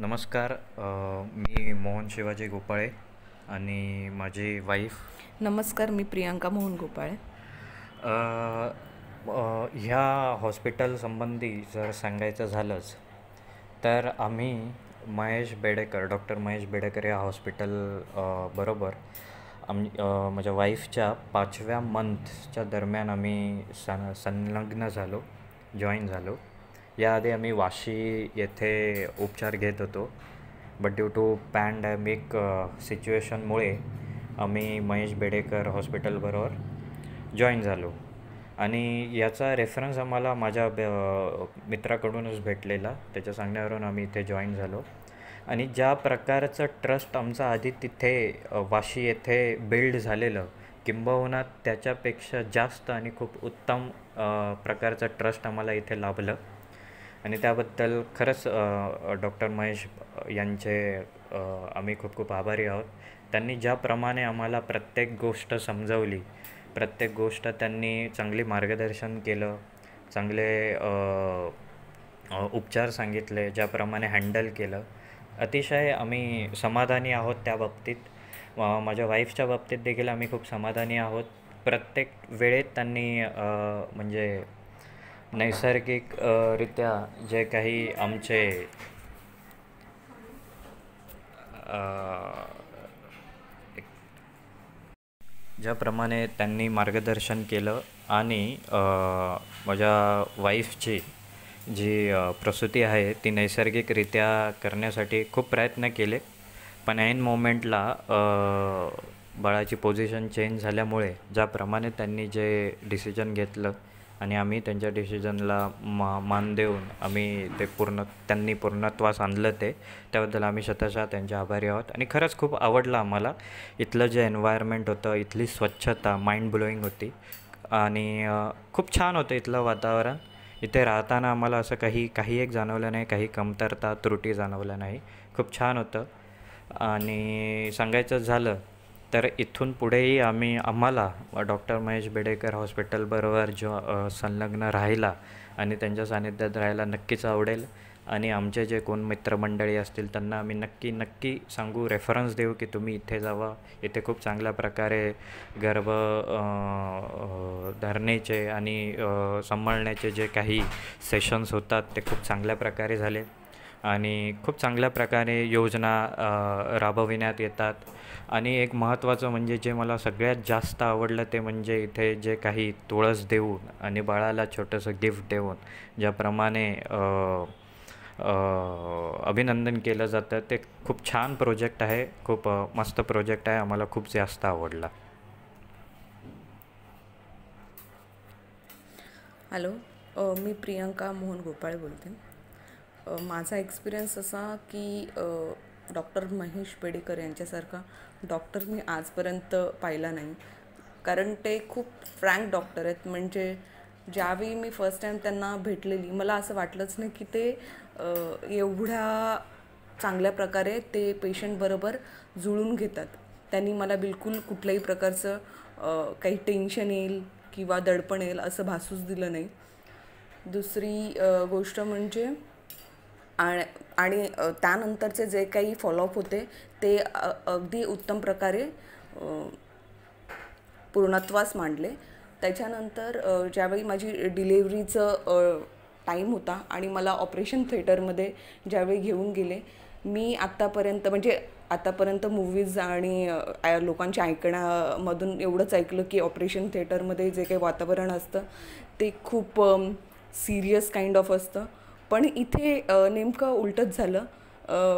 नमस्कार मी मोहन शिवाजी गोपाळे आणि माझी वाईफ नमस्कार मी प्रियांका मोहन गोपाळे ह्या हॉस्पिटल संबंधी जर सांगायचं झालंच तर आम्ही महेश बेडेकर डॉक्टर महेश बेडेकर या हॉस्पिटल बरोबर आम माझ्या वाईफच्या पाचव्या मंथच्या दरम्यान आम्ही सं संलग्न झालो जॉईन झालो याआधी आम्ही वाशी येथे उपचार घेत होतो बट ड्यू टू पॅन्डेमिक सिच्युएशनमुळे आम्ही महेश बेडेकर हॉस्पिटलबरोबर जॉईन झालो आणि याचा रेफरन्स आम्हाला माझ्या मित्राकडूनच भेटलेला त्याच्या सांगण्यावरून आम्ही इथे जॉईन झालो आणि ज्या प्रकारचं ट्रस्ट आमचा आधी तिथे वाशी येथे बिल्ड झालेलं किंबहुना त्याच्यापेक्षा जास्त आणि खूप उत्तम प्रकारचं ट्रस्ट आम्हाला इथे लाभलं आणि त्याबद्दल खरंच डॉक्टर महेश यांचे आम्ही खूप खूप आभारी आहोत त्यांनी ज्याप्रमाणे आम्हाला प्रत्येक गोष्ट समजवली प्रत्येक गोष्ट त्यांनी चांगली मार्गदर्शन केलं चांगले उपचार सांगितले ज्याप्रमाणे हँडल केलं अतिशय आम्ही समाधानी आहोत त्या बाबतीत माझ्या वाईफच्या बाबतीत देखील आम्ही खूप समाधानी आहोत प्रत्येक वेळेत त्यांनी म्हणजे नैसर्गिकरित्या जे काही आमचे ज्याप्रमाणे त्यांनी मार्गदर्शन केलं आणि माझ्या वाईफची जी प्रसूती आहे ती नैसर्गिकरित्या करण्यासाठी खूप प्रयत्न केले पण ऐन मोमेंटला बाळाची पोझिशन चेंज झाल्यामुळे ज्याप्रमाणे त्यांनी जे डिसिजन घेतलं आणि आम्ही त्यांच्या डिसिजनला मा मान देऊन आम्ही ते पूर्ण त्यांनी पूर्णत्वास आणलं ते त्याबद्दल आम्ही स्वतःशा त्यांचे आभारी आहोत आणि खरंच खूप आवडलं आम्हाला इथलं जे एन्व्हायरमेंट होतं इथली स्वच्छता माइंड ब्लोईंग होती आणि खूप छान होतं इथलं वातावरण इथे राहताना आम्हाला असं काही काही एक जाणवलं नाही काही कमतरता त्रुटी जाणवल्या नाही खूप छान होतं आणि सांगायचं झालं तर इथून पुढेही आम्ही आम्हाला डॉक्टर महेश बेडेकर हॉस्पिटलबरोबर जो संलग्न राहिला आणि त्यांच्या सान्निध्यात राहायला नक्कीच आवडेल आणि आमचे जे कोण मित्रमंडळी असतील त्यांना आम्ही नक्की नक्की सांगू रेफरन्स देऊ की तुम्ही इथे जावा इथे खूप चांगल्या प्रकारे गर्भ धरणेचे आणि सांभाळण्याचे जे काही सेशन्स होतात ते खूप चांगल्या प्रकारे झाले आणि खूप चांगल्या प्रकारे योजना राबविण्यात येतात आणि एक महत्त्वाचं म्हणजे जे मला सगळ्यात जास्त आवडलं ते म्हणजे इथे जे काही तुळस देऊन आणि बाळाला छोटंसं गिफ्ट देऊन ज्याप्रमाणे अभिनंदन केलं जातं ते खूप छान प्रोजेक्ट आहे खूप मस्त प्रोजेक्ट आहे आम्हाला खूप जास्त आवडला हॅलो मी प्रियंका मोहन गोपाळ बोलते माझा एक्सपिरियन्स असा की डॉक्टर महेश पेडेकर यांच्यासारखा डॉक्टर मी आजपर्यंत पाहिला नाही कारण ते खूप फ्रँक डॉक्टर आहेत म्हणजे ज्यावेळी मी फर्स्ट टाईम त्यांना भेटलेली मला असं वाटलंच नाही की ते एवढ्या चांगल्या प्रकारे ते पेशंटबरोबर जुळून घेतात त्यांनी मला बिलकुल कुठल्याही प्रकारचं काही टेन्शन येईल किंवा दडपण येईल असं भासूच दिलं नाही दुसरी गोष्ट म्हणजे आणि त्यानंतरचे जे काही फॉलोअप होते ते अगदी उत्तम प्रकारे पूर्णत्वास मांडले त्याच्यानंतर ज्यावेळी माझी डिलेवरीचं टाईम होता आणि मला ऑपरेशन थिएटरमध्ये ज्यावेळी घेऊन गेले मी आत्तापर्यंत म्हणजे आतापर्यंत मूवीज आणि लोकांच्या ऐकण्यामधून एवढंच ऐकलं की ऑपरेशन थिएटरमध्ये जे काही वातावरण असतं ते खूप सिरियस काइंड ऑफ असतं पण इथे नेमकं उलटच झालं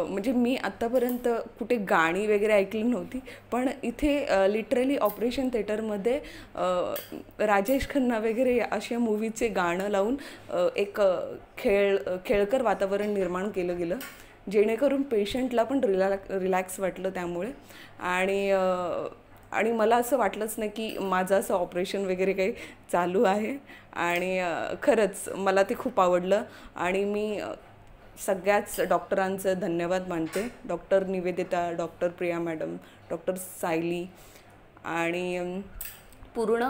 म्हणजे मी आत्तापर्यंत कुठे गाणी वगैरे ऐकली नव्हती पण इथे लिटरली ऑपरेशन थेटरमध्ये राजेश खन्ना वगैरे अशा मूवीचे गाणं लावून एक खेळ खेळकर वातावरण निर्माण केलं गेलं जेणेकरून पेशंटला पण रिलॅ रिलॅक्स वाटलं त्यामुळे आणि आणि मला असं वाटलंच नाही की माझं असं ऑपरेशन वगैरे काही चालू आहे आणि खरंच मला ते खूप आवडलं आणि मी सगळ्याच डॉक्टरांचं धन्यवाद मानते doctor Nivedita doctor Priya madam doctor Sayali आणि पूर्ण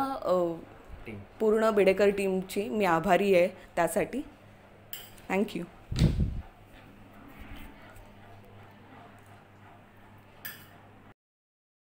पूर्ण बेडेकर टीमची मी आभारी आहे त्यासाठी थँक्यू